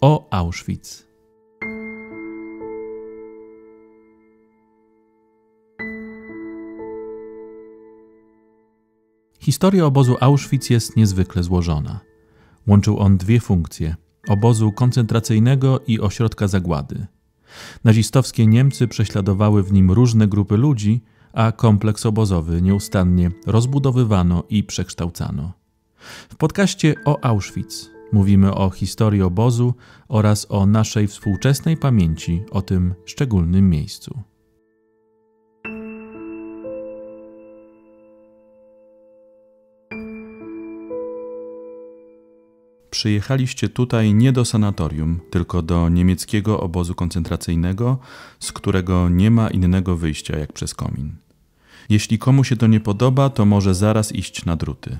o Auschwitz. Historia obozu Auschwitz jest niezwykle złożona. Łączył on dwie funkcje: obozu koncentracyjnego i ośrodka zagłady. Nazistowskie Niemcy prześladowały w nim różne grupy ludzi, a kompleks obozowy nieustannie rozbudowywano i przekształcano. W podcaście o Auschwitz Mówimy o historii obozu oraz o naszej współczesnej pamięci o tym szczególnym miejscu. Przyjechaliście tutaj nie do sanatorium, tylko do niemieckiego obozu koncentracyjnego, z którego nie ma innego wyjścia jak przez komin. Jeśli komu się to nie podoba, to może zaraz iść na druty.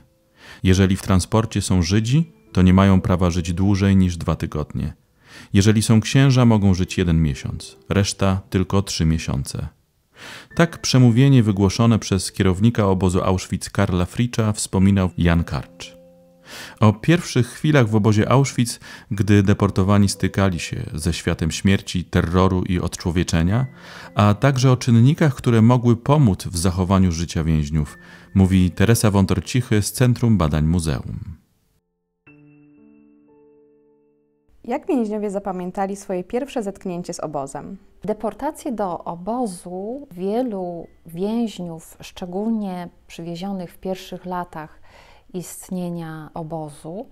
Jeżeli w transporcie są Żydzi, to nie mają prawa żyć dłużej niż dwa tygodnie. Jeżeli są księża, mogą żyć jeden miesiąc, reszta tylko trzy miesiące. Tak przemówienie wygłoszone przez kierownika obozu Auschwitz Karla Fricza wspominał Jan Karcz. O pierwszych chwilach w obozie Auschwitz, gdy deportowani stykali się ze światem śmierci, terroru i odczłowieczenia, a także o czynnikach, które mogły pomóc w zachowaniu życia więźniów, mówi Teresa Wątor-Cichy z Centrum Badań Muzeum. Jak więźniowie zapamiętali swoje pierwsze zetknięcie z obozem? Deportacje do obozu wielu więźniów, szczególnie przywiezionych w pierwszych latach istnienia obozu,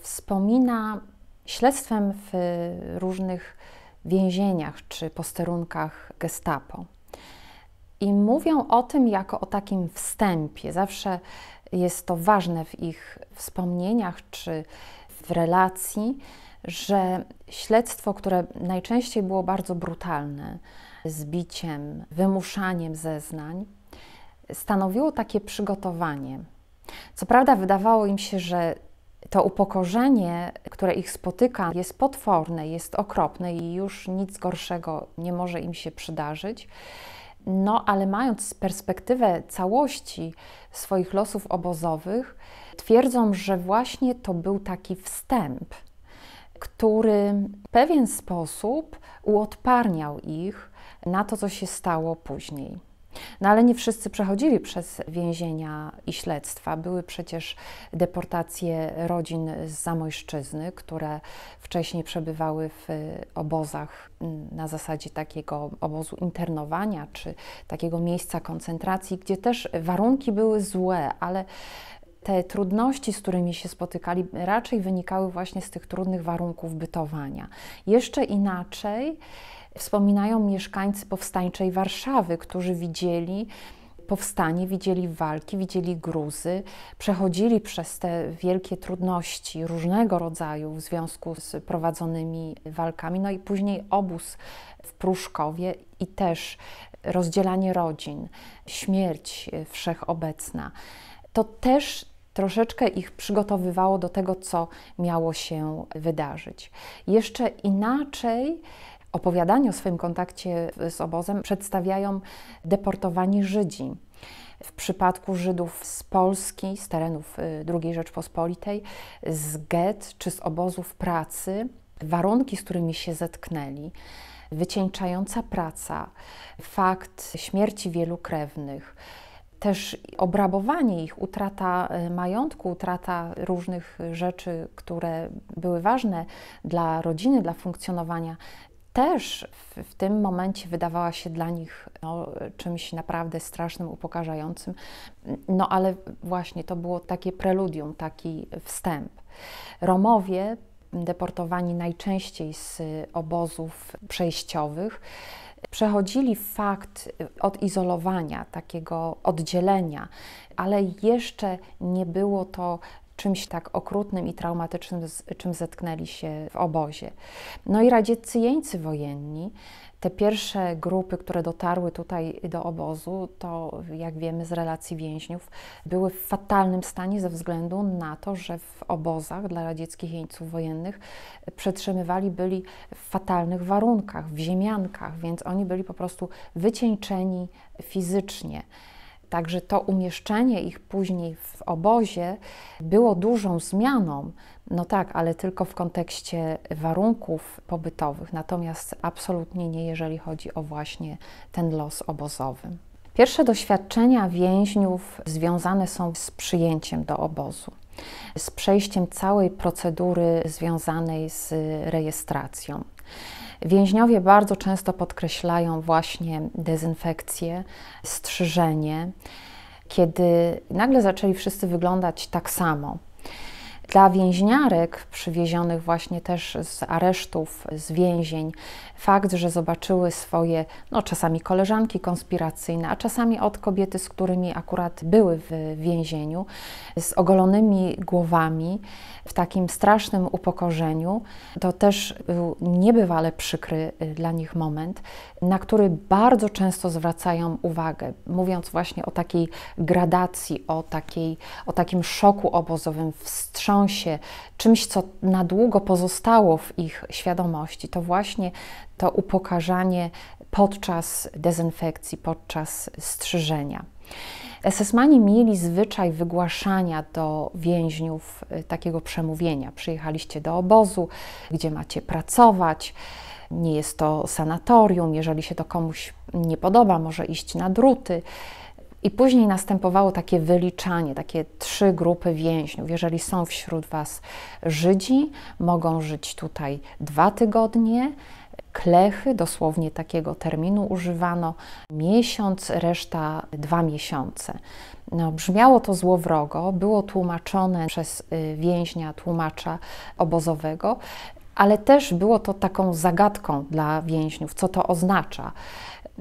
wspomina śledztwem w różnych więzieniach czy posterunkach Gestapo. I mówią o tym jako o takim wstępie. Zawsze jest to ważne w ich wspomnieniach czy w relacji że śledztwo, które najczęściej było bardzo brutalne, zbiciem, wymuszaniem zeznań, stanowiło takie przygotowanie. Co prawda, wydawało im się, że to upokorzenie, które ich spotyka, jest potworne, jest okropne i już nic gorszego nie może im się przydarzyć. No, ale mając perspektywę całości swoich losów obozowych, twierdzą, że właśnie to był taki wstęp który w pewien sposób uodparniał ich na to, co się stało później. No ale nie wszyscy przechodzili przez więzienia i śledztwa. Były przecież deportacje rodzin z Zamojszczyzny, które wcześniej przebywały w y, obozach mm, na zasadzie takiego obozu internowania czy takiego miejsca koncentracji, gdzie też warunki były złe, ale te trudności, z którymi się spotykali, raczej wynikały właśnie z tych trudnych warunków bytowania. Jeszcze inaczej wspominają mieszkańcy powstańczej Warszawy, którzy widzieli, powstanie, widzieli walki, widzieli gruzy, przechodzili przez te wielkie trudności różnego rodzaju w związku z prowadzonymi walkami. No i później obóz w Pruszkowie i też rozdzielanie rodzin, śmierć e, wszechobecna. To też troszeczkę ich przygotowywało do tego, co miało się wydarzyć. Jeszcze inaczej opowiadanie o swoim kontakcie z obozem przedstawiają deportowani Żydzi. W przypadku Żydów z Polski, z terenów y, II Rzeczpospolitej, z get czy z obozów pracy, warunki, z którymi się zetknęli, wycieńczająca praca, fakt śmierci wielu krewnych, też obrabowanie ich, utrata y, majątku, utrata różnych rzeczy, które były ważne dla rodziny, dla funkcjonowania, też w, w, tym momencie wydawała się dla nich no, czymś naprawdę strasznym, upokarzającym. No ale właśnie to było takie preludium, taki wstęp. Romowie deportowani najczęściej z obozów przejściowych przechodzili fakt y, odizolowania, takiego oddzielenia, ale jeszcze nie było to czymś tak okrutnym i traumatycznym, z czym zetknęli się w obozie. No i radzieccy jeńcy wojenni te pierwsze grupy, które dotarły tutaj do obozu, to jak wiemy z relacji więźniów, były w fatalnym stanie ze względu na to, że w obozach dla radzieckich jeńców wojennych przetrzymywali byli w fatalnych warunkach, w ziemiankach, więc oni byli po prostu wycieńczeni fizycznie. Także to umieszczenie ich później w obozie było dużą zmianą, no tak, ale tylko w kontekście warunków pobytowych, natomiast absolutnie nie, jeżeli chodzi o właśnie ten los obozowy. Pierwsze doświadczenia więźniów związane są z przyjęciem do obozu, z przejściem całej procedury związanej z rejestracją. Więźniowie bardzo często podkreślają właśnie dezynfekcję, strzyżenie. Kiedy nagle zaczęli wszyscy wyglądać tak samo, dla więźniarek przywiezionych właśnie też z aresztów, z więzień, fakt, że zobaczyły swoje, no czasami koleżanki konspiracyjne, a czasami od kobiety, z którymi akurat były w więzieniu, z ogolonymi głowami, w takim strasznym upokorzeniu, to też był niebywale przykry y, dla nich moment, na który bardzo często zwracają uwagę, mówiąc właśnie o takiej gradacji, o, takiej, o takim szoku obozowym, wstrząsie, wstrząsie, czymś, co na długo pozostało w ich świadomości, to właśnie to upokarzanie podczas dezynfekcji, podczas strzyżenia. Esesmani mieli zwyczaj wygłaszania do więźniów y, takiego przemówienia. Przyjechaliście do obozu, gdzie macie pracować, nie jest to sanatorium, jeżeli się to komuś nie podoba, może iść na druty. I później następowało takie wyliczanie, takie trzy grupy więźniów. Jeżeli są wśród Was Żydzi, mogą żyć tutaj dwa tygodnie, klechy, dosłownie takiego terminu używano, miesiąc, reszta dwa miesiące. No, brzmiało to złowrogo, było tłumaczone przez y, więźnia, tłumacza obozowego, ale też było to taką zagadką dla więźniów, co to oznacza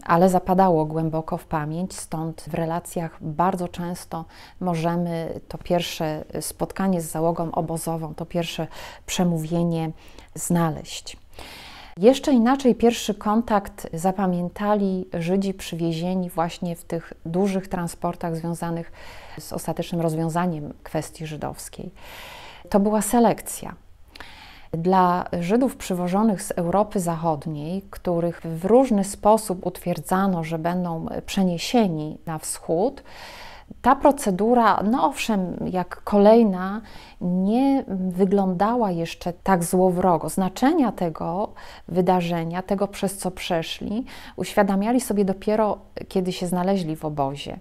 ale zapadało głęboko w pamięć, stąd w relacjach bardzo często możemy to pierwsze spotkanie z załogą obozową, to pierwsze przemówienie znaleźć. Jeszcze inaczej pierwszy kontakt zapamiętali Żydzi przywiezieni właśnie w tych dużych transportach związanych z ostatecznym rozwiązaniem kwestii żydowskiej. To była selekcja. Dla Żydów przywożonych z Europy Zachodniej, których w różny sposób utwierdzano, że będą przeniesieni na wschód, ta procedura, no owszem, jak kolejna, nie wyglądała jeszcze tak złowrogo. Znaczenia tego wydarzenia, tego przez co przeszli, uświadamiali sobie dopiero, kiedy się znaleźli w obozie.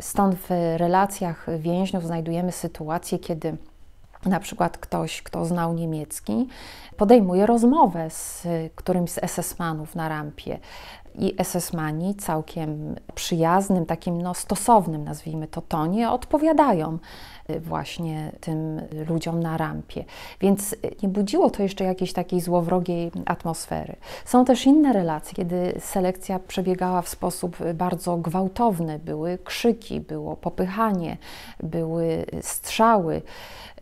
Stąd w relacjach więźniów znajdujemy sytuację, kiedy na przykład ktoś, kto znał niemiecki, podejmuje rozmowę z którymś z SS-manów na rampie. I SS-mani całkiem przyjaznym, takim no, stosownym, nazwijmy to, tonie odpowiadają Y, właśnie tym ludziom na rampie. Więc y, nie budziło to jeszcze jakiejś takiej złowrogiej atmosfery. Są też inne relacje, kiedy selekcja przebiegała w sposób y, bardzo gwałtowny. Były krzyki, było popychanie, były strzały,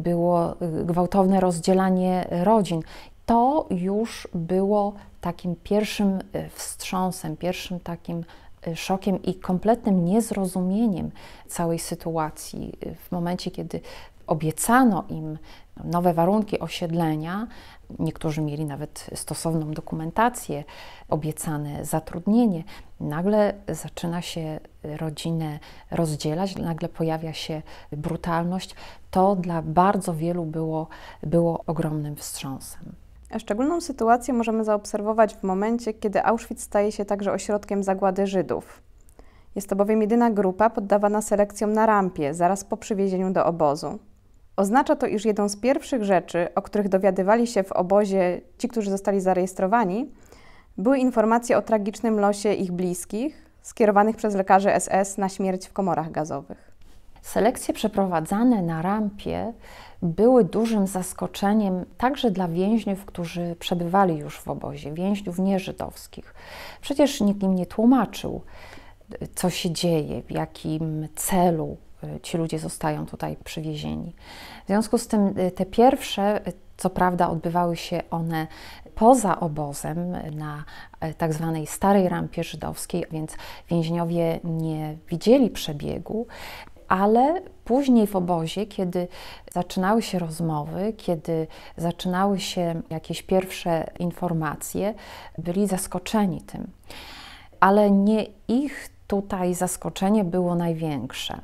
było gwałtowne rozdzielanie rodzin. To już było takim pierwszym wstrząsem, pierwszym takim Y, szokiem i kompletnym niezrozumieniem całej sytuacji. Y, w momencie, kiedy obiecano im nowe warunki osiedlenia, niektórzy mieli nawet stosowną dokumentację, obiecane zatrudnienie, nagle zaczyna się rodzinę rozdzielać, nagle pojawia się brutalność. To dla bardzo wielu było, było ogromnym wstrząsem. Szczególną sytuację możemy zaobserwować w momencie, kiedy Auschwitz staje się także ośrodkiem zagłady Żydów. Jest to bowiem jedyna grupa poddawana selekcjom na rampie, zaraz po przywiezieniu do obozu. Oznacza to, iż jedną z pierwszych rzeczy, o których dowiadywali się w obozie ci, którzy zostali zarejestrowani, były informacje o tragicznym losie ich bliskich, skierowanych przez lekarzy SS na śmierć w komorach gazowych. Selekcje przeprowadzane na rampie były dużym zaskoczeniem także dla więźniów, którzy przebywali już w obozie, więźniów nieżydowskich. Przecież nikt im nie tłumaczył, co się dzieje, w jakim celu y, ci ludzie zostają tutaj przywiezieni. W związku z tym y, te pierwsze, co prawda, odbywały się one poza obozem na y, tak zwanej starej rampie żydowskiej, więc więźniowie nie widzieli przebiegu, ale później w obozie, kiedy zaczynały się rozmowy, kiedy zaczynały się jakieś pierwsze informacje, byli zaskoczeni tym. Ale nie ich tutaj zaskoczenie było największe.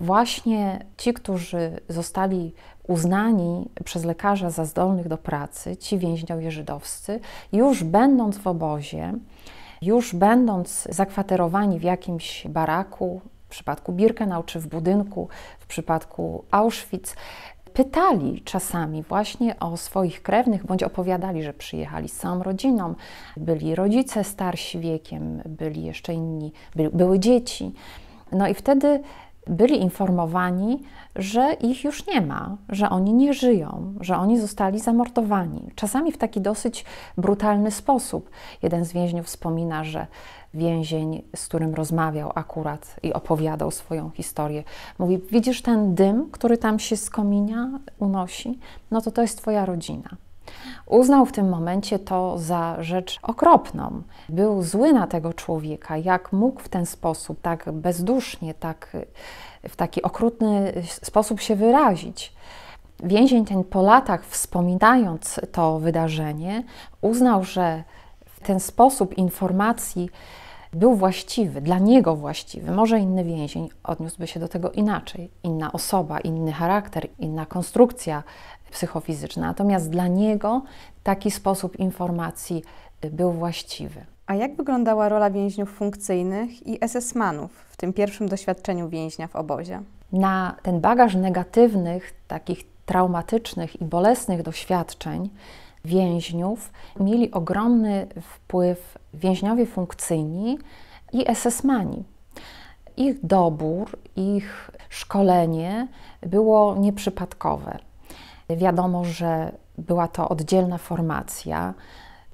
Właśnie ci, którzy zostali uznani przez lekarza za zdolnych do pracy, ci więźniowie żydowscy, już będąc w obozie, już będąc zakwaterowani w jakimś baraku, w przypadku Birkenau czy w budynku, w przypadku Auschwitz, pytali czasami właśnie o swoich krewnych, bądź opowiadali, że przyjechali z całą rodziną, byli rodzice starsi wiekiem, byli jeszcze inni, by, były dzieci. No i wtedy byli informowani, że ich już nie ma, że oni nie żyją, że oni zostali zamordowani. Czasami w taki dosyć brutalny sposób. Jeden z więźniów wspomina, że więzień, z którym rozmawiał akurat i opowiadał swoją historię, mówi: Widzisz ten dym, który tam się z unosi? No to to jest twoja rodzina. Uznał w tym momencie to za rzecz okropną. Był zły na tego człowieka, jak mógł w ten sposób, tak bezdusznie, tak w taki okrutny sposób się wyrazić. Więzień ten po latach, wspominając to wydarzenie, uznał, że ten sposób informacji był właściwy, dla niego właściwy. Może inny więzień odniósłby się do tego inaczej, inna osoba, inny charakter, inna konstrukcja psychofizyczne. Natomiast dla niego taki sposób informacji y, był właściwy. A jak wyglądała rola więźniów funkcyjnych i SS-manów w tym pierwszym doświadczeniu więźnia w obozie? Na ten bagaż negatywnych, takich traumatycznych i bolesnych doświadczeń więźniów mieli ogromny wpływ więźniowie funkcyjni i SS-mani. Ich dobór, ich szkolenie było nieprzypadkowe. Wiadomo, że była to oddzielna formacja.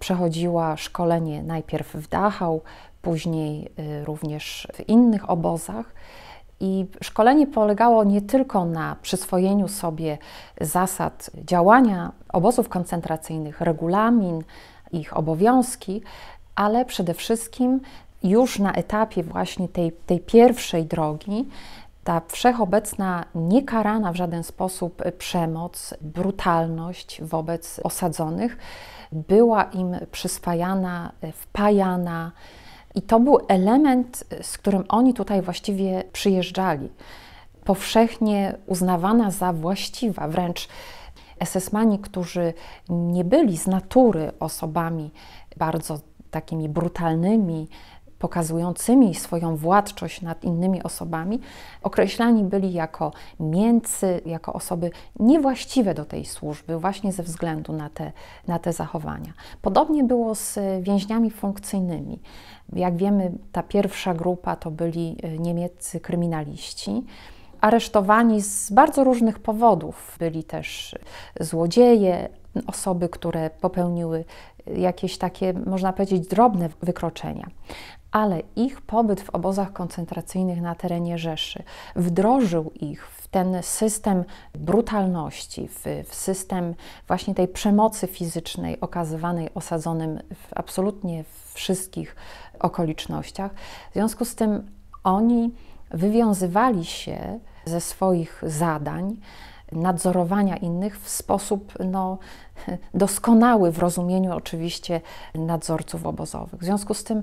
Przechodziła szkolenie najpierw w Dachau, później y, również w innych obozach. I szkolenie polegało nie tylko na przyswojeniu sobie zasad działania obozów koncentracyjnych, regulamin, ich obowiązki, ale przede wszystkim już na etapie właśnie tej, tej pierwszej drogi ta wszechobecna, niekarana w żaden sposób przemoc, brutalność wobec osadzonych była im przyswajana, wpajana. I to był element, z którym oni tutaj właściwie przyjeżdżali. Powszechnie uznawana za właściwa, wręcz esesmani, którzy nie byli z natury osobami bardzo takimi brutalnymi, pokazującymi swoją władczość nad innymi osobami, określani byli jako mięcy, jako osoby niewłaściwe do tej służby, właśnie ze względu na te, na te zachowania. Podobnie było z więźniami funkcyjnymi. Jak wiemy, ta pierwsza grupa to byli e, niemieccy kryminaliści aresztowani z bardzo różnych powodów. Byli też złodzieje, osoby, które popełniły jakieś takie, można powiedzieć, drobne wykroczenia ale ich pobyt w obozach koncentracyjnych na terenie Rzeszy wdrożył ich w ten system brutalności, w, w system właśnie tej przemocy fizycznej okazywanej osadzonym w absolutnie wszystkich okolicznościach. W związku z tym oni wywiązywali się ze swoich zadań, nadzorowania innych w sposób no, doskonały w rozumieniu oczywiście nadzorców obozowych. W związku z tym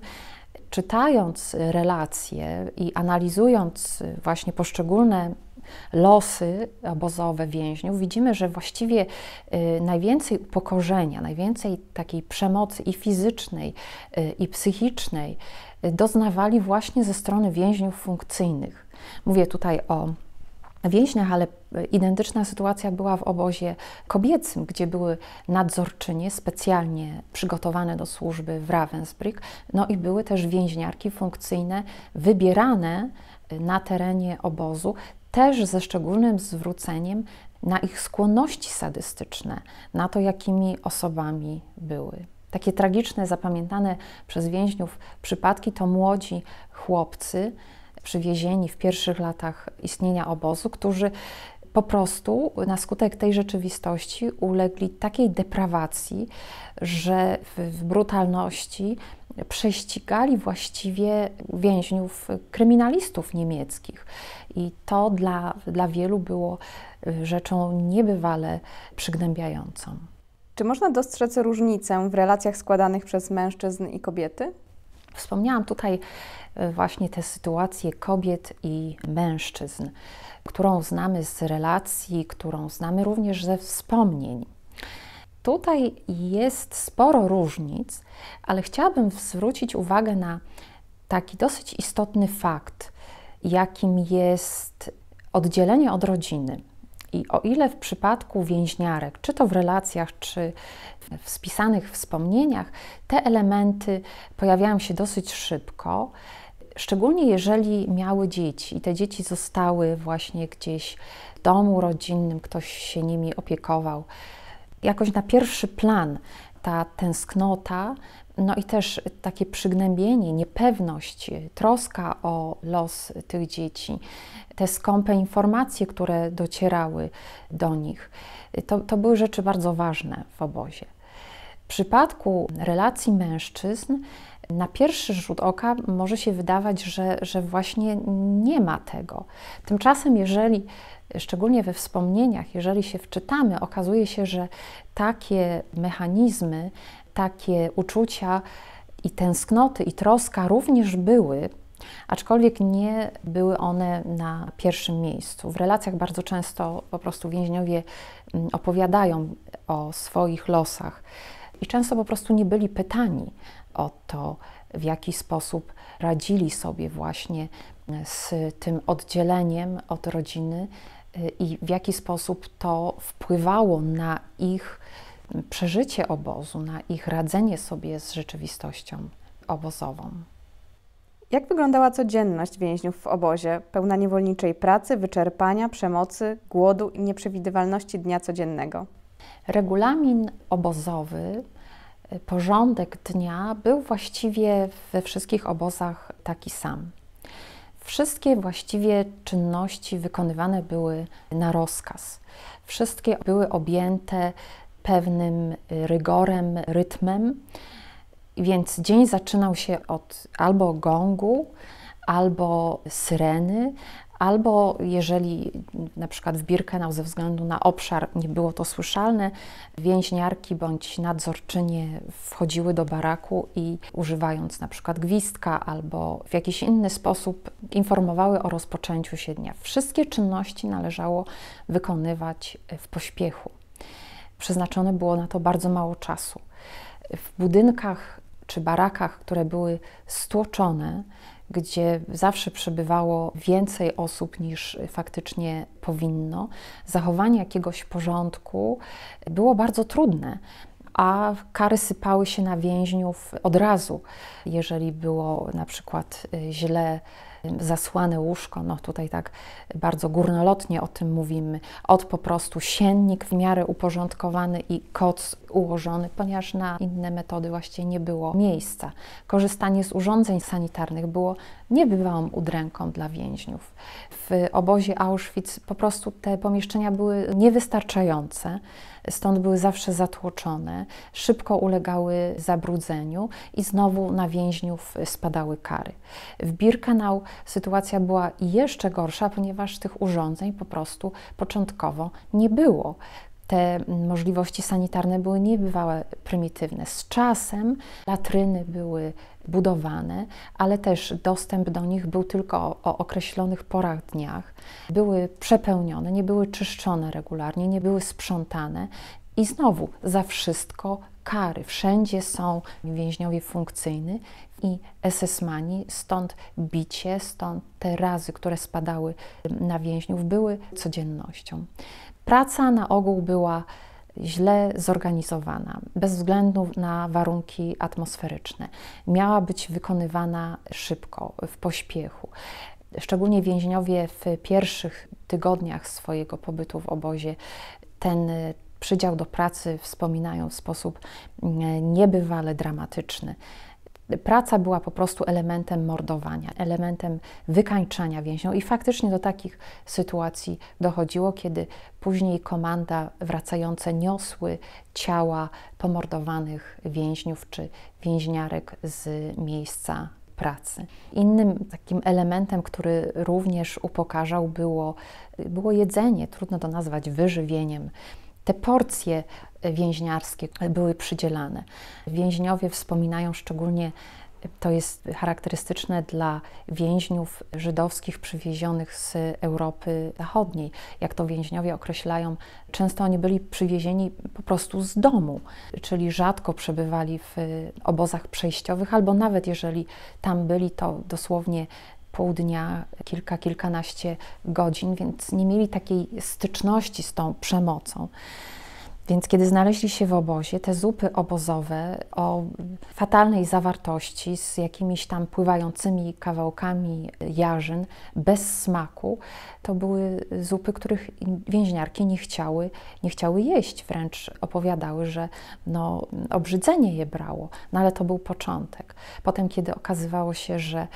czytając relacje i analizując właśnie poszczególne losy obozowe więźniów, widzimy, że właściwie y, najwięcej upokorzenia, najwięcej takiej przemocy i fizycznej, y, i psychicznej y, doznawali właśnie ze strony więźniów funkcyjnych. Mówię tutaj o więźniach, ale identyczna sytuacja była w obozie kobiecym, gdzie były nadzorczynie specjalnie przygotowane do służby w Ravensbrück, no i były też więźniarki funkcyjne wybierane y, na terenie obozu, też ze szczególnym zwróceniem na ich skłonności sadystyczne, na to, jakimi osobami były. Takie tragiczne, zapamiętane przez więźniów przypadki to młodzi chłopcy, przywiezieni w pierwszych latach istnienia obozu, którzy po prostu na skutek tej rzeczywistości ulegli takiej deprawacji, że w, brutalności prześcigali właściwie więźniów kryminalistów niemieckich. I to dla, dla wielu było y, rzeczą niebywale przygnębiającą. Czy można dostrzec różnicę w relacjach składanych przez mężczyzn i kobiety? Wspomniałam tutaj e, właśnie tę sytuację kobiet i mężczyzn, którą znamy z relacji, którą znamy również ze wspomnień. Tutaj jest sporo różnic, ale chciałabym zwrócić uwagę na taki dosyć istotny fakt, jakim jest oddzielenie od rodziny. I o ile w przypadku więźniarek, czy to w relacjach, czy w spisanych wspomnieniach, te elementy pojawiają się dosyć szybko, szczególnie jeżeli miały dzieci i te dzieci zostały właśnie gdzieś w domu rodzinnym, ktoś się nimi opiekował, jakoś na pierwszy plan ta tęsknota no i też takie przygnębienie, niepewność, troska o los tych dzieci, te skąpe informacje, które docierały do nich, to, to były rzeczy bardzo ważne w obozie. W przypadku relacji mężczyzn, na pierwszy rzut oka może się wydawać, że, że właśnie nie ma tego. Tymczasem, jeżeli, szczególnie we wspomnieniach, jeżeli się wczytamy, okazuje się, że takie mechanizmy takie uczucia i tęsknoty, i troska również były, aczkolwiek nie były one na pierwszym miejscu. W relacjach bardzo często po prostu więźniowie mm, opowiadają o swoich losach i często po prostu nie byli pytani o to, w jaki sposób radzili sobie właśnie e, z tym oddzieleniem od rodziny e, i w jaki sposób to wpływało na ich przeżycie obozu, na ich radzenie sobie z rzeczywistością obozową. Jak wyglądała codzienność więźniów w obozie, pełna niewolniczej pracy, wyczerpania, przemocy, głodu i nieprzewidywalności dnia codziennego? Regulamin obozowy, y, porządek dnia był właściwie we wszystkich obozach taki sam. Wszystkie właściwie czynności wykonywane były na rozkaz. Wszystkie były objęte pewnym y, rygorem, rytmem. Więc dzień zaczynał się od albo gongu, albo syreny, albo jeżeli na przykład w Birkenau ze względu na obszar nie było to słyszalne, więźniarki bądź nadzorczynie wchodziły do baraku i używając na przykład gwizdka albo w jakiś inny sposób informowały o rozpoczęciu się dnia. Wszystkie czynności należało wykonywać y, w pośpiechu przeznaczone było na to bardzo mało czasu. W budynkach czy barakach, które były stłoczone, gdzie zawsze przebywało więcej osób niż faktycznie powinno, zachowanie jakiegoś porządku było bardzo trudne a kary sypały się na więźniów od razu. Jeżeli było na przykład y, źle zasłane łóżko, no tutaj tak bardzo górnolotnie o tym mówimy, od po prostu siennik w miarę uporządkowany i koc ułożony, ponieważ na inne metody właśnie nie było miejsca. Korzystanie z urządzeń sanitarnych było niebywałą udręką dla więźniów. W obozie Auschwitz po prostu te pomieszczenia były niewystarczające stąd były zawsze zatłoczone, szybko ulegały zabrudzeniu i znowu na więźniów spadały kary. W Birkenau sytuacja była jeszcze gorsza, ponieważ tych urządzeń po prostu początkowo nie było te możliwości sanitarne były niebywałe prymitywne. Z czasem latryny były budowane, ale też dostęp do nich był tylko o określonych porach dniach. Były przepełnione, nie były czyszczone regularnie, nie były sprzątane. I znowu za wszystko kary. Wszędzie są więźniowie funkcyjni i esesmani, stąd bicie, stąd te razy, które spadały na więźniów, były codziennością. Praca na ogół była źle zorganizowana, bez względu na warunki atmosferyczne. Miała być wykonywana szybko, w pośpiechu. Szczególnie więźniowie w pierwszych tygodniach swojego pobytu w obozie ten e, przydział do pracy wspominają w sposób e, niebywale dramatyczny. Praca była po prostu elementem mordowania, elementem wykańczania więźniów, i faktycznie do takich sytuacji dochodziło, kiedy później komanda wracające niosły ciała pomordowanych więźniów czy więźniarek z miejsca pracy. Innym takim elementem, który również upokarzał, było, było jedzenie, trudno to nazwać wyżywieniem te porcje e, więźniarskie były przydzielane. Więźniowie wspominają szczególnie e, to jest charakterystyczne dla więźniów żydowskich przywiezionych z Europy Zachodniej. Jak to więźniowie określają, często oni byli przywiezieni po prostu z domu, czyli rzadko przebywali w obozach przejściowych, albo nawet jeżeli tam byli, to dosłownie pół dnia, kilka, kilkanaście godzin, więc nie mieli takiej styczności z tą przemocą. Więc kiedy znaleźli się w obozie, te zupy obozowe o fatalnej zawartości, z jakimiś tam pływającymi kawałkami jarzyn, bez smaku, to były zupy, których więźniarki nie chciały, nie chciały jeść. Wręcz opowiadały, że no, obrzydzenie je brało. No ale to był początek. Potem, kiedy okazywało się, że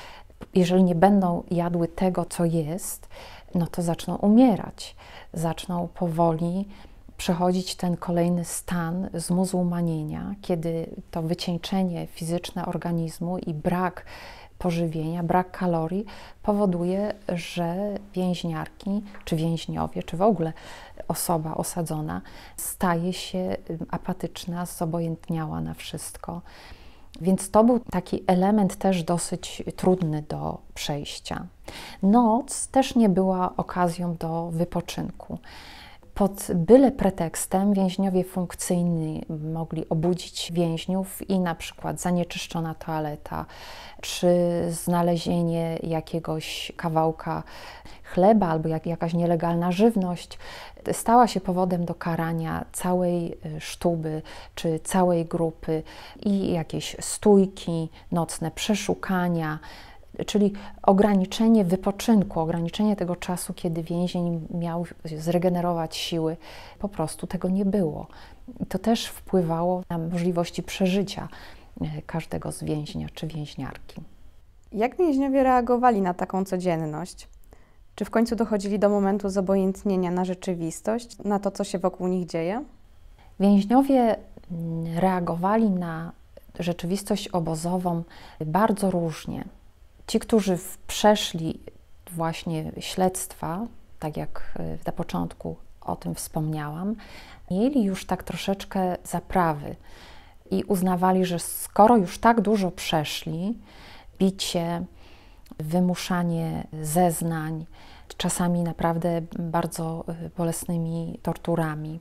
jeżeli nie będą jadły tego, co jest, no to zaczną umierać, zaczną powoli przechodzić ten kolejny stan zmuzułmanienia, kiedy to wycieńczenie fizyczne organizmu i brak pożywienia, brak kalorii powoduje, że więźniarki, czy więźniowie, czy w ogóle osoba osadzona staje się apatyczna, zobojętniała na wszystko więc to był taki element też dosyć trudny do przejścia. Noc też nie była okazją do wypoczynku. Pod byle pretekstem więźniowie funkcyjni mogli obudzić więźniów i na przykład zanieczyszczona toaleta, czy znalezienie jakiegoś kawałka chleba albo jak, jakaś nielegalna żywność stała się powodem do karania całej y, sztuby czy całej grupy i jakieś stójki, nocne przeszukania, czyli ograniczenie wypoczynku, ograniczenie tego czasu, kiedy więzień miał zregenerować siły, po prostu tego nie było. I to też wpływało na możliwości przeżycia e, każdego z więźnia czy więźniarki. Jak więźniowie reagowali na taką codzienność? Czy w końcu dochodzili do momentu zobojętnienia na rzeczywistość, na to, co się wokół nich dzieje? Więźniowie mm, reagowali na rzeczywistość obozową bardzo różnie. Ci, którzy przeszli właśnie śledztwa, tak jak y, na początku o tym wspomniałam, mieli już tak troszeczkę zaprawy i uznawali, że skoro już tak dużo przeszli, bicie, wymuszanie zeznań, czasami naprawdę bardzo y, bolesnymi torturami.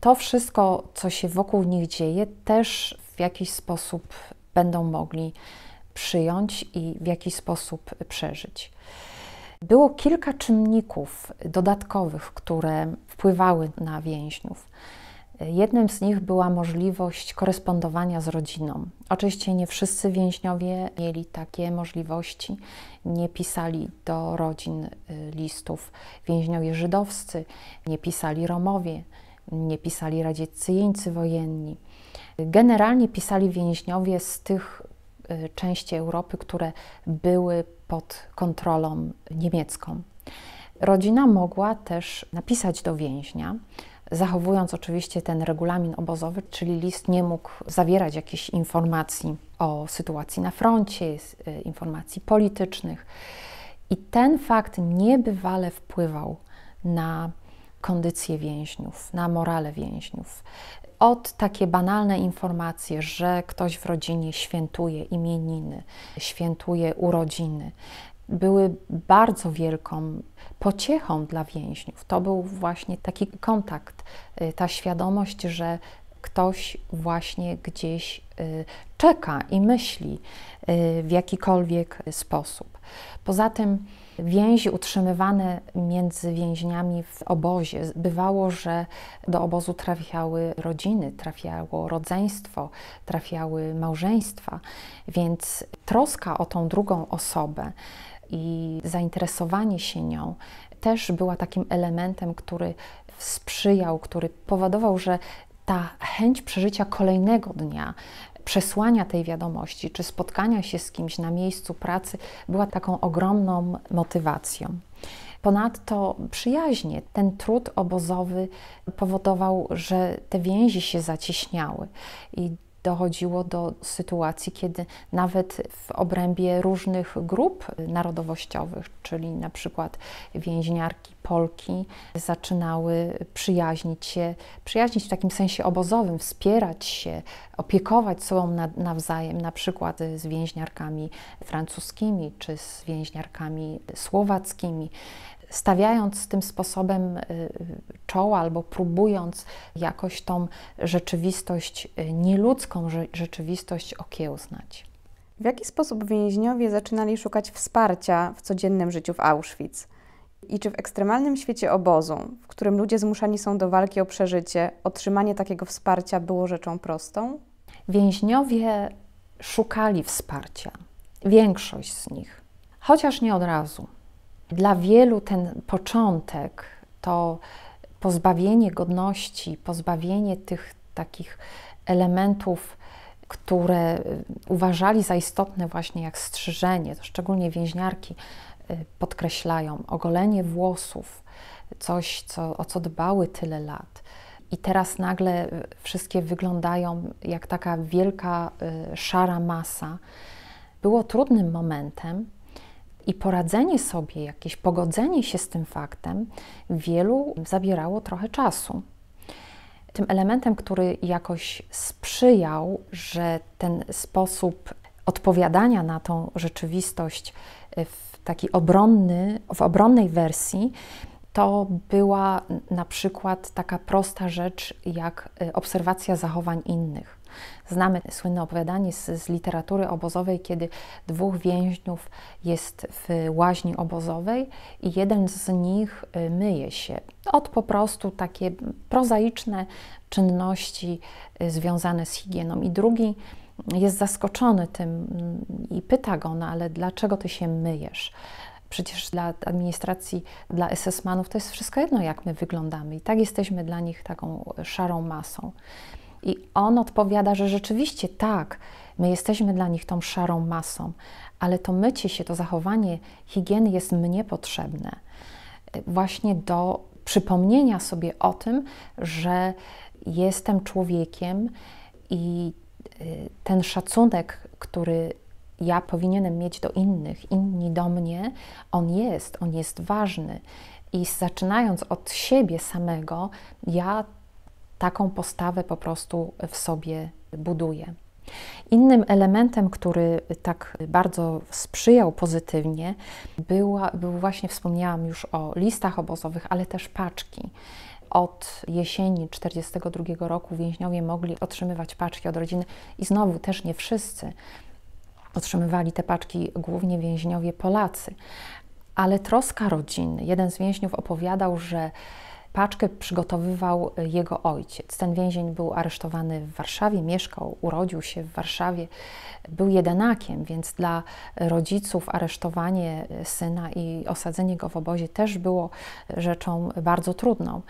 To wszystko, co się wokół nich dzieje, też w jakiś sposób będą mogli przyjąć i w jaki sposób przeżyć. Było kilka czynników dodatkowych, które wpływały na więźniów. Jednym z nich była możliwość korespondowania z rodziną. Oczywiście nie wszyscy więźniowie mieli takie możliwości, nie pisali do rodzin y, listów. Więźniowie żydowscy, nie pisali Romowie, nie pisali radzieccy jeńcy wojenni. Generalnie pisali więźniowie z tych Y, części Europy, które były pod kontrolą niemiecką. Rodzina mogła też napisać do więźnia, zachowując oczywiście ten regulamin obozowy, czyli list nie mógł zawierać jakichś informacji o sytuacji na froncie, y, informacji politycznych. I ten fakt niebywale wpływał na kondycję więźniów, na morale więźniów. Od takie banalne informacje, że ktoś w rodzinie świętuje imieniny, świętuje urodziny, były bardzo wielką pociechą dla więźniów. To był właśnie taki kontakt, y, ta świadomość, że ktoś właśnie gdzieś y, czeka i myśli y, w jakikolwiek sposób. Poza tym, więzi utrzymywane między więźniami w obozie. Bywało, że do obozu trafiały rodziny, trafiało rodzeństwo, trafiały małżeństwa, więc troska o tą drugą osobę i zainteresowanie się nią też była takim elementem, który sprzyjał, który powodował, że ta chęć przeżycia kolejnego dnia przesłania tej wiadomości czy spotkania się z kimś na miejscu pracy była taką ogromną motywacją. Ponadto przyjaźnie, ten trud obozowy powodował, że te więzi się zacieśniały i dochodziło do sytuacji, kiedy nawet w obrębie różnych grup narodowościowych, czyli na przykład więźniarki Polki, zaczynały przyjaźnić się, przyjaźnić w takim sensie obozowym, wspierać się, opiekować sobą nawzajem, na przykład z więźniarkami francuskimi czy z więźniarkami słowackimi stawiając tym sposobem y, czoła albo próbując jakoś tą rzeczywistość, y, nieludzką rzeczywistość okiełznać. W jaki sposób więźniowie zaczynali szukać wsparcia w codziennym życiu w Auschwitz? I czy w ekstremalnym świecie obozu, w którym ludzie zmuszani są do walki o przeżycie, otrzymanie takiego wsparcia było rzeczą prostą? Więźniowie szukali wsparcia. Większość z nich. Chociaż nie od razu. Dla wielu ten początek to pozbawienie godności, pozbawienie tych takich elementów, które y, uważali za istotne, właśnie jak strzyżenie, to szczególnie więźniarki y, podkreślają, ogolenie włosów, coś, co, o co dbały tyle lat. I teraz nagle y, wszystkie wyglądają jak taka wielka, szara masa. Było trudnym momentem, i poradzenie sobie, jakieś pogodzenie się z tym faktem, wielu zabierało trochę czasu. Tym elementem, który jakoś sprzyjał, że ten sposób odpowiadania na tą rzeczywistość e, w taki obronny, w obronnej wersji, to była na przykład taka prosta rzecz jak e, obserwacja zachowań innych. Znamy słynne opowiadanie z, z literatury obozowej, kiedy dwóch więźniów jest w łaźni obozowej i jeden z nich y, myje się od po prostu takie prozaiczne czynności y, związane z higieną, i drugi jest zaskoczony tym mm, i pyta go, no ale dlaczego ty się myjesz? Przecież dla administracji, dla SS-manów to jest wszystko jedno, jak my wyglądamy, i tak jesteśmy dla nich taką y, szarą masą. I on odpowiada, że rzeczywiście tak, my jesteśmy dla nich tą szarą masą, ale to mycie się, to zachowanie higieny jest mnie potrzebne właśnie do przypomnienia sobie o tym, że jestem człowiekiem i y, ten szacunek, który ja powinienem mieć do innych, inni do mnie, on jest, on jest ważny. I zaczynając od siebie samego, ja taką postawę po prostu w sobie buduje. Innym elementem, który tak bardzo sprzyjał pozytywnie, była, był właśnie wspomniałam już o listach obozowych, ale też paczki. Od jesieni 1942 roku więźniowie mogli otrzymywać paczki od rodziny i znowu też nie wszyscy. Otrzymywali te paczki głównie więźniowie Polacy. Ale troska rodziny. Jeden z więźniów opowiadał, że Paczkę przygotowywał e, jego ojciec. Ten więzień był aresztowany w Warszawie, mieszkał, urodził się w Warszawie. Był jedenakiem, więc dla rodziców aresztowanie e, syna i osadzenie go w obozie też było rzeczą bardzo trudną.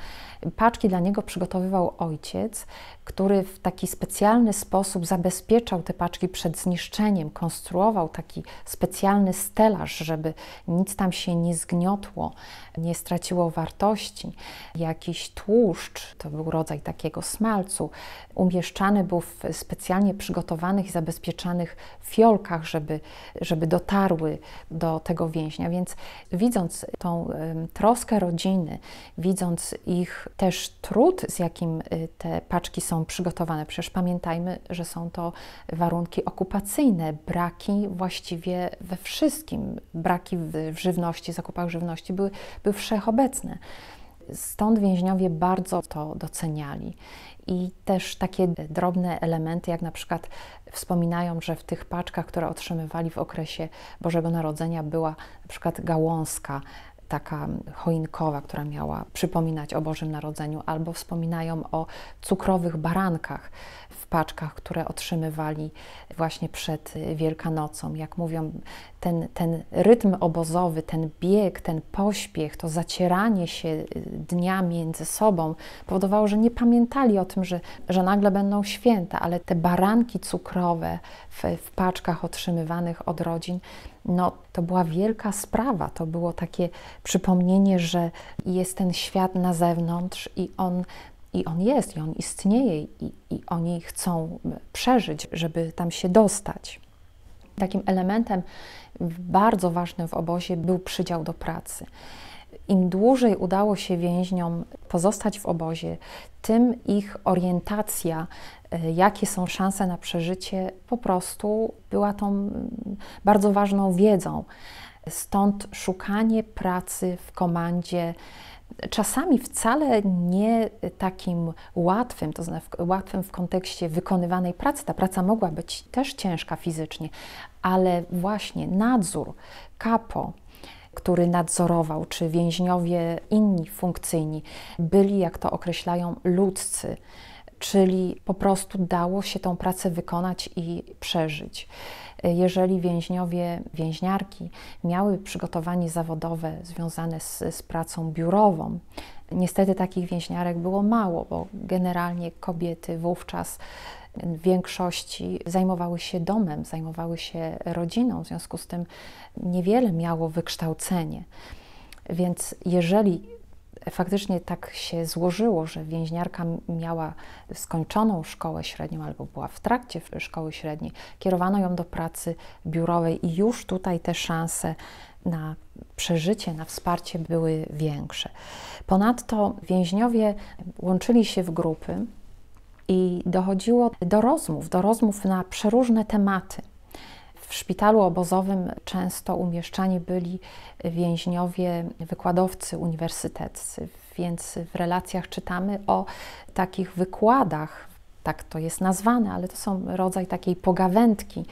Paczki dla niego przygotowywał ojciec, który w taki specjalny sposób zabezpieczał te paczki przed zniszczeniem, konstruował taki specjalny stelaż, żeby nic tam się nie zgniotło, nie straciło wartości. Jakiś tłuszcz, to był rodzaj takiego smalcu, umieszczany był w specjalnie przygotowanych i zabezpieczanych fiolkach, żeby, żeby dotarły do tego więźnia. Więc widząc tą troskę rodziny, widząc ich też trud, z jakim y, te paczki są przygotowane, przecież pamiętajmy, że są to warunki okupacyjne, braki właściwie we wszystkim, braki w żywności, zakupach żywności były, były wszechobecne. Stąd więźniowie bardzo to doceniali i też takie drobne elementy, jak na przykład wspominają, że w tych paczkach, które otrzymywali w okresie Bożego Narodzenia, była na przykład gałązka taka choinkowa, która miała przypominać o Bożym Narodzeniu, albo wspominają o cukrowych barankach w paczkach, które otrzymywali właśnie przed Wielkanocą. Jak mówią, ten, ten rytm obozowy, ten bieg, ten pośpiech, to zacieranie się y, dnia między sobą powodowało, że nie pamiętali o tym, że, że nagle będą święta, ale te baranki cukrowe w, w paczkach otrzymywanych od rodzin no, to była wielka sprawa. To było takie przypomnienie, że jest ten świat na zewnątrz i on, i on jest, i on istnieje, i, i oni chcą e, przeżyć, żeby tam się dostać. Takim elementem bardzo ważnym w obozie był przydział do pracy. Im dłużej udało się więźniom pozostać w obozie, tym ich orientacja, y, jakie są szanse na przeżycie, po prostu była tą mm, bardzo ważną wiedzą. Stąd szukanie pracy w komandzie, czasami wcale nie takim łatwym, to znaczy łatwym w kontekście wykonywanej pracy. Ta praca mogła być też ciężka fizycznie, ale właśnie nadzór, kapo, który nadzorował, czy więźniowie inni funkcyjni byli, jak to określają, ludzcy czyli po prostu dało się tą pracę wykonać i przeżyć. Jeżeli więźniowie, więźniarki miały przygotowanie zawodowe związane z, z, pracą biurową, niestety takich więźniarek było mało, bo generalnie kobiety wówczas większości zajmowały się domem, zajmowały się rodziną, w związku z tym niewiele miało wykształcenie. Więc jeżeli faktycznie tak się złożyło, że więźniarka miała skończoną szkołę średnią albo była w trakcie szkoły średniej, kierowano ją do pracy biurowej i już tutaj te szanse na przeżycie, na wsparcie były większe. Ponadto więźniowie łączyli się w grupy, i dochodziło do rozmów, do rozmów na przeróżne tematy. W szpitalu obozowym często umieszczani byli więźniowie, wykładowcy uniwersyteccy, więc w relacjach czytamy o takich wykładach, tak to jest nazwane, ale to są rodzaj takiej pogawędki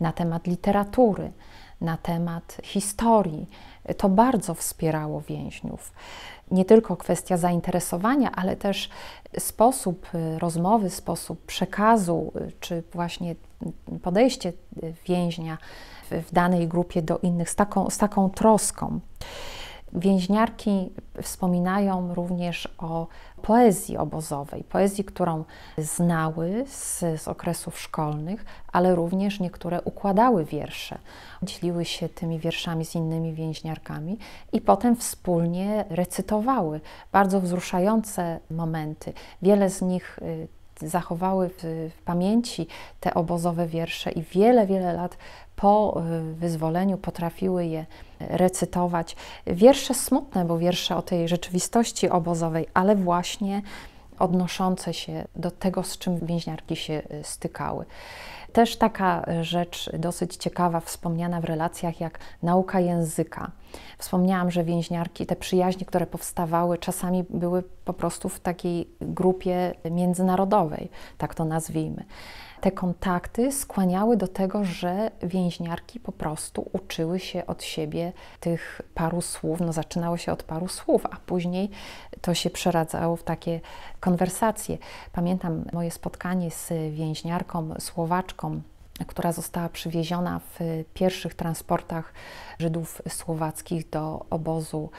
na temat literatury, na temat historii. To bardzo wspierało więźniów nie tylko kwestia zainteresowania, ale też sposób y, rozmowy, sposób przekazu, y, czy właśnie y, podejście więźnia w danej grupie do innych z taką, z taką troską. Więźniarki wspominają również o poezji obozowej, poezji, którą znały z, z okresów szkolnych, ale również niektóre układały wiersze, dzieliły się tymi wierszami z innymi więźniarkami i potem wspólnie recytowały. Bardzo wzruszające momenty. Wiele z nich y, zachowały w, w pamięci te obozowe wiersze i wiele, wiele lat po y, wyzwoleniu potrafiły je recytować. Wiersze smutne, bo wiersze o tej rzeczywistości obozowej, ale właśnie odnoszące się do tego, z czym więźniarki się y, stykały. Też taka e, rzecz dosyć ciekawa, wspomniana w relacjach, jak nauka języka. Wspomniałam, że więźniarki, te przyjaźnie, które powstawały, czasami były po prostu w takiej grupie międzynarodowej, tak to nazwijmy te kontakty skłaniały do tego, że więźniarki po prostu uczyły się od siebie tych paru słów. No, zaczynało się od paru słów, a później to się przeradzało w takie konwersacje. Pamiętam moje spotkanie z więźniarką słowaczką która została przywieziona w pierwszych transportach Żydów słowackich do obozu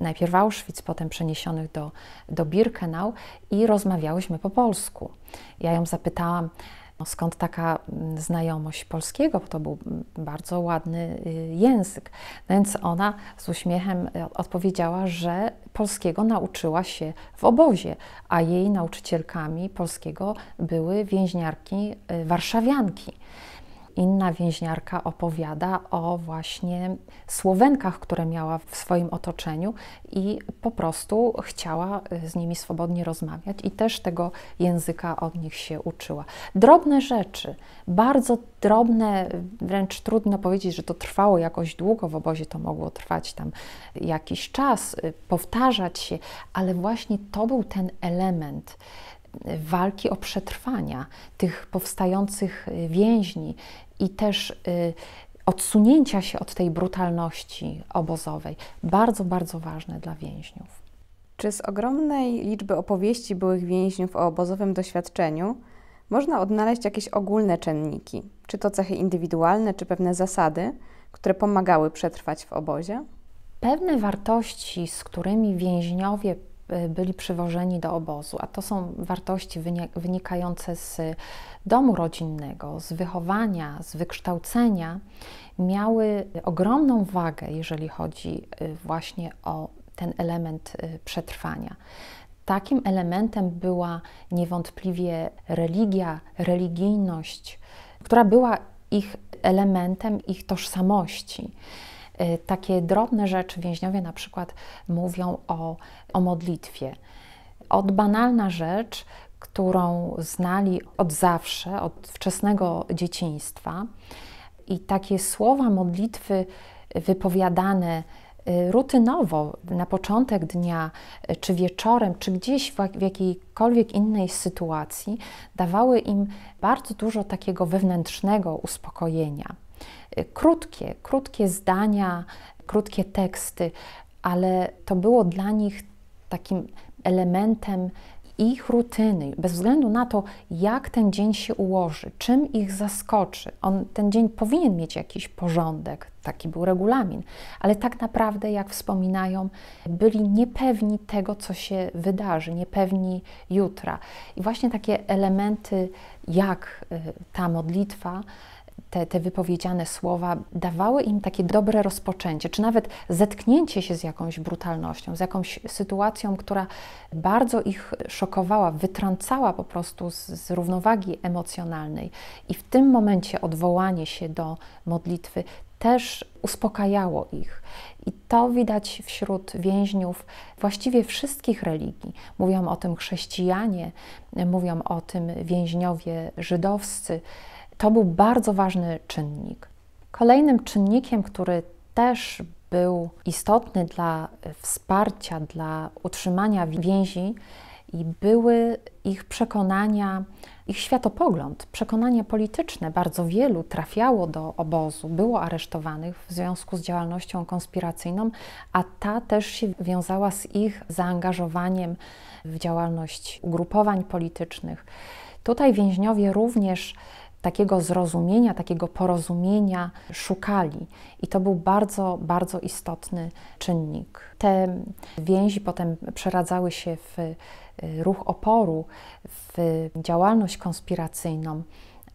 najpierw Auschwitz, potem przeniesionych do, do Birkenau i rozmawiałyśmy po polsku. Ja ją zapytałam, no skąd taka mm, znajomość polskiego, bo to był mm, bardzo ładny y, język. No więc ona z uśmiechem y, odpowiedziała, że polskiego nauczyła się w obozie, a jej nauczycielkami polskiego były więźniarki y, warszawianki inna więźniarka opowiada o właśnie Słowenkach, które miała w swoim otoczeniu i po prostu chciała y, z nimi swobodnie rozmawiać i też tego języka od nich się uczyła. Drobne rzeczy, bardzo drobne, wręcz trudno powiedzieć, że to trwało jakoś długo w obozie, to mogło trwać tam jakiś czas, y, powtarzać się, ale właśnie to był ten element y, walki o przetrwania tych powstających więźni, i też y, odsunięcia się od tej brutalności obozowej. Bardzo, bardzo ważne dla więźniów. Czy z ogromnej liczby opowieści byłych więźniów o obozowym doświadczeniu można odnaleźć jakieś ogólne czynniki, czy to cechy indywidualne, czy pewne zasady, które pomagały przetrwać w obozie? Pewne wartości, z którymi więźniowie E, byli przywożeni do obozu, a to są wartości wynikające z domu rodzinnego, z wychowania, z wykształcenia, miały ogromną wagę, jeżeli chodzi e, właśnie o ten element e, przetrwania. Takim elementem była niewątpliwie religia, religijność, która była ich elementem ich tożsamości. Y, takie drobne rzeczy więźniowie na przykład mówią o, o modlitwie. Od banalna rzecz, którą znali od zawsze, od wczesnego dzieciństwa. I takie słowa modlitwy wypowiadane y, rutynowo na początek dnia, y, czy wieczorem, czy gdzieś w jakiejkolwiek innej sytuacji, dawały im bardzo dużo takiego wewnętrznego uspokojenia krótkie, krótkie zdania, krótkie teksty, ale to było dla nich takim elementem ich rutyny, bez względu na to, jak ten dzień się ułoży, czym ich zaskoczy. On, ten dzień powinien mieć jakiś porządek, taki był regulamin, ale tak naprawdę, jak wspominają, byli niepewni tego, co się wydarzy, niepewni jutra. I właśnie takie elementy, jak y, ta modlitwa, te, te wypowiedziane słowa dawały im takie dobre rozpoczęcie, czy nawet zetknięcie się z jakąś brutalnością, z jakąś sytuacją, która bardzo ich szokowała, wytrącała po prostu z, z równowagi emocjonalnej. I w tym momencie odwołanie się do modlitwy też uspokajało ich. I to widać wśród więźniów właściwie wszystkich religii. Mówią o tym chrześcijanie, mówią o tym więźniowie żydowscy, to był bardzo ważny czynnik. Kolejnym czynnikiem, który też był istotny dla e, wsparcia, dla utrzymania więzi i były ich przekonania, ich światopogląd, przekonania polityczne. Bardzo wielu trafiało do obozu, było aresztowanych w związku z działalnością konspiracyjną, a ta też się wiązała z ich zaangażowaniem w działalność ugrupowań politycznych. Tutaj więźniowie również takiego zrozumienia, takiego porozumienia szukali. I to był bardzo, bardzo istotny czynnik. Te więzi potem przeradzały się w y, ruch oporu, w działalność konspiracyjną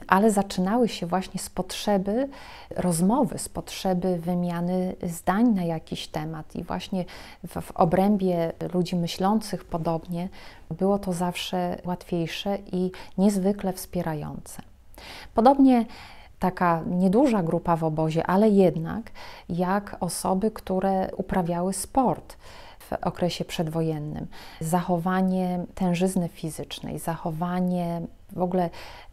ale zaczynały się właśnie z potrzeby rozmowy, z potrzeby wymiany zdań na jakiś temat. I właśnie w, w, obrębie ludzi myślących podobnie było to zawsze łatwiejsze i niezwykle wspierające. Podobnie taka nieduża grupa w obozie, ale jednak jak osoby, które uprawiały sport w okresie przedwojennym. Zachowanie tężyzny fizycznej, zachowanie w ogóle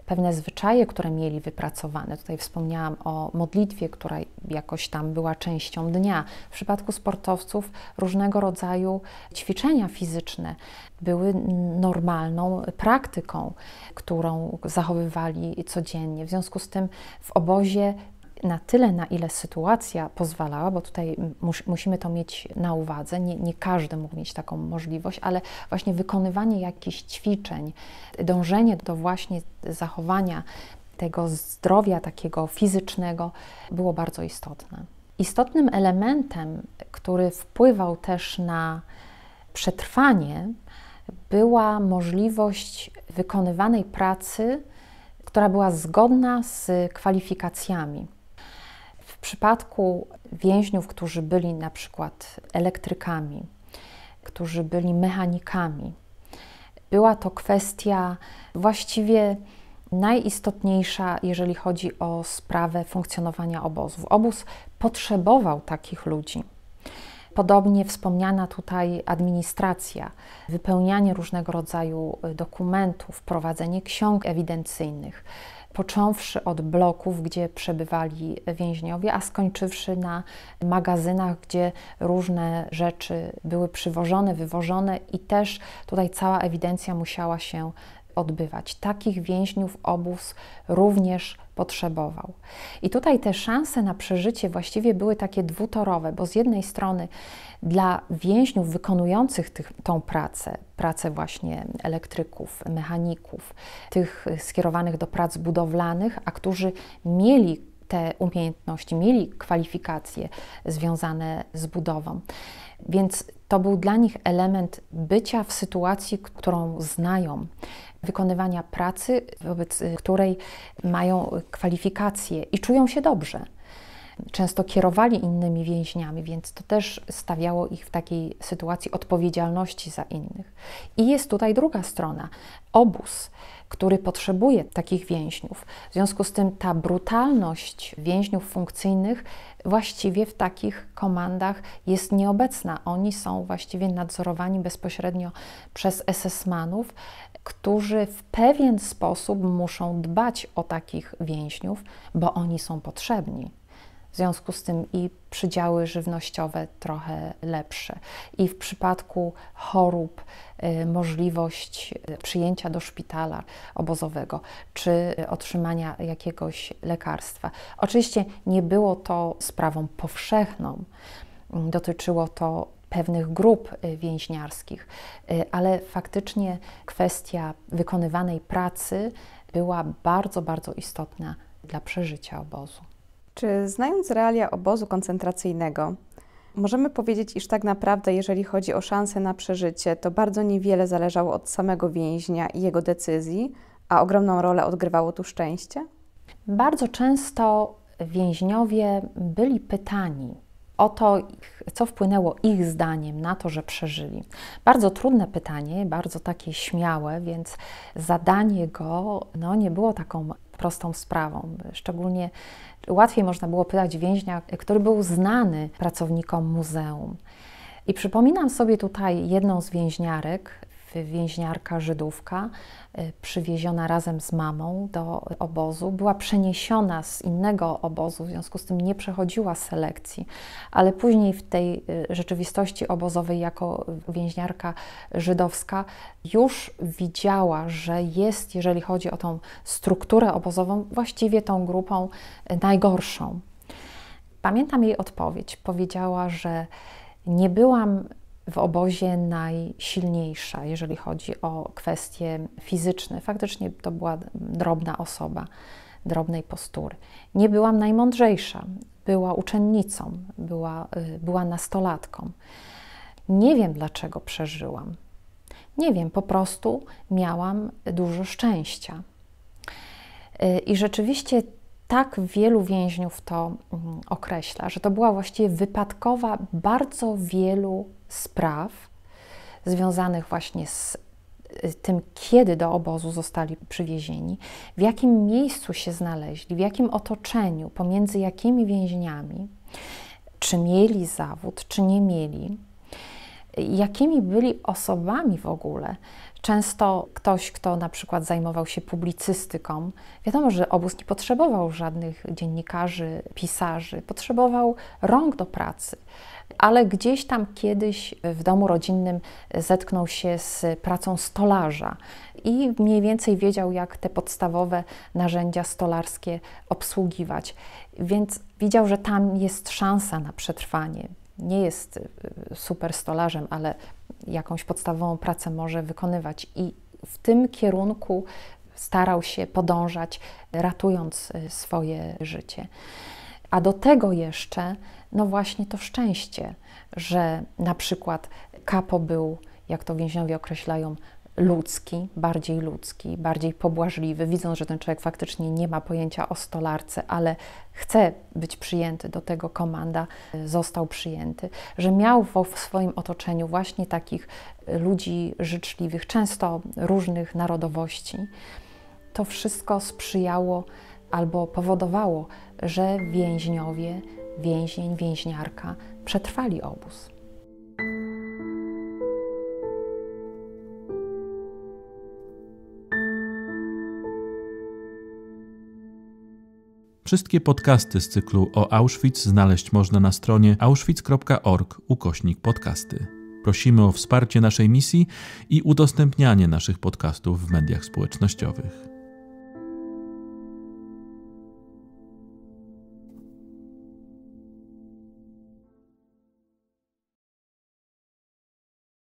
pewne zwyczaje, które mieli wypracowane. Tutaj wspomniałam o modlitwie, która jakoś tam była częścią dnia. W przypadku sportowców różnego rodzaju ćwiczenia fizyczne były normalną praktyką, którą zachowywali codziennie. W związku z tym w obozie na tyle, na ile sytuacja pozwalała, bo tutaj mus, musimy to mieć na uwadze, nie, nie, każdy mógł mieć taką możliwość, ale właśnie wykonywanie jakichś ćwiczeń, dążenie do właśnie zachowania tego zdrowia takiego fizycznego było bardzo istotne. Istotnym elementem, który wpływał też na przetrwanie, była możliwość wykonywanej pracy która była zgodna z kwalifikacjami. W przypadku więźniów, którzy byli na przykład elektrykami, którzy byli mechanikami, była to kwestia właściwie najistotniejsza, jeżeli chodzi o sprawę funkcjonowania obozów. Obóz potrzebował takich ludzi. Podobnie wspomniana tutaj administracja, wypełnianie różnego rodzaju y, dokumentów, prowadzenie ksiąg ewidencyjnych, począwszy od bloków, gdzie przebywali więźniowie, a skończywszy na magazynach, gdzie różne rzeczy były przywożone, wywożone i też tutaj cała ewidencja musiała się odbywać. Takich więźniów obóz również potrzebował. I tutaj te szanse na przeżycie właściwie były takie dwutorowe, bo z jednej strony dla więźniów wykonujących tych, tą pracę, pracę właśnie elektryków, mechaników, tych skierowanych do prac budowlanych, a którzy mieli te umiejętności, mieli kwalifikacje związane z budową. Więc to był dla nich element bycia w sytuacji, którą znają, wykonywania pracy, wobec y, której mają kwalifikacje i czują się dobrze. Często kierowali innymi więźniami, więc to też stawiało ich w takiej sytuacji odpowiedzialności za innych. I jest tutaj druga strona obóz, który potrzebuje takich więźniów. W związku z tym ta brutalność więźniów funkcyjnych właściwie w takich komandach jest nieobecna. Oni są właściwie nadzorowani bezpośrednio przez SS-manów, którzy w pewien sposób muszą dbać o takich więźniów, bo oni są potrzebni. W związku z tym i przydziały żywnościowe trochę lepsze. I w przypadku chorób y, możliwość y, przyjęcia do szpitala obozowego czy y, otrzymania jakiegoś lekarstwa. Oczywiście nie było to sprawą powszechną. Mm, dotyczyło to pewnych grup y, więźniarskich, y, ale faktycznie kwestia wykonywanej pracy była bardzo, bardzo istotna dla przeżycia obozu. Czy znając realia obozu koncentracyjnego, możemy powiedzieć, iż tak naprawdę, jeżeli chodzi o szanse na przeżycie, to bardzo niewiele zależało od samego więźnia i jego decyzji, a ogromną rolę odgrywało tu szczęście? Bardzo często więźniowie byli pytani o to, co wpłynęło ich zdaniem na to, że przeżyli. Bardzo trudne pytanie, bardzo takie śmiałe, więc zadanie go no, nie było taką prostą sprawą. Szczególnie łatwiej można było pytać więźnia, który był znany pracownikom muzeum. I przypominam sobie tutaj jedną z więźniarek, więźniarka Żydówka, Y, przywieziona razem z mamą do obozu. Była przeniesiona z innego obozu, w związku z tym nie przechodziła selekcji, ale później w tej y, rzeczywistości obozowej, jako więźniarka żydowska, już widziała, że jest, jeżeli chodzi o tą strukturę obozową, właściwie tą grupą y, najgorszą. Pamiętam jej odpowiedź. Powiedziała, że nie byłam w obozie najsilniejsza, jeżeli chodzi o kwestie fizyczne. Faktycznie to była drobna osoba, drobnej postury. Nie byłam najmądrzejsza, była uczennicą, była, y, była nastolatką. Nie wiem, dlaczego przeżyłam. Nie wiem, po prostu miałam dużo szczęścia. Y, I rzeczywiście tak wielu więźniów to mm, określa, że to była właściwie wypadkowa bardzo wielu spraw związanych właśnie z y, tym, kiedy do obozu zostali przywiezieni, w jakim miejscu się znaleźli, w jakim otoczeniu, pomiędzy jakimi więźniami, czy mieli zawód, czy nie mieli, y, jakimi byli osobami w ogóle, Często ktoś, kto na przykład zajmował się publicystyką, wiadomo, że obóz nie potrzebował żadnych dziennikarzy, pisarzy, potrzebował rąk do pracy, ale gdzieś tam kiedyś w domu rodzinnym zetknął się z pracą stolarza i mniej więcej wiedział, jak te podstawowe narzędzia stolarskie obsługiwać. Więc widział, że tam jest szansa na przetrwanie. Nie jest y, super stolarzem, ale jakąś podstawową pracę może wykonywać. I w tym kierunku starał się podążać, ratując y, swoje życie. A do tego jeszcze, no właśnie to szczęście, że na przykład Kapo był, jak to więźniowie określają, ludzki, bardziej ludzki, bardziej pobłażliwy. Widzą, że ten człowiek faktycznie nie ma pojęcia o stolarce, ale chce być przyjęty do tego komanda, y, został przyjęty, że miał w swoim otoczeniu właśnie takich y, ludzi życzliwych, często różnych narodowości. To wszystko sprzyjało albo powodowało, że więźniowie, więzień, więźniarka przetrwali obóz. Wszystkie podcasty z cyklu o Auschwitz znaleźć można na stronie auschwitz.org ukośnik podcasty. Prosimy o wsparcie naszej misji i udostępnianie naszych podcastów w mediach społecznościowych.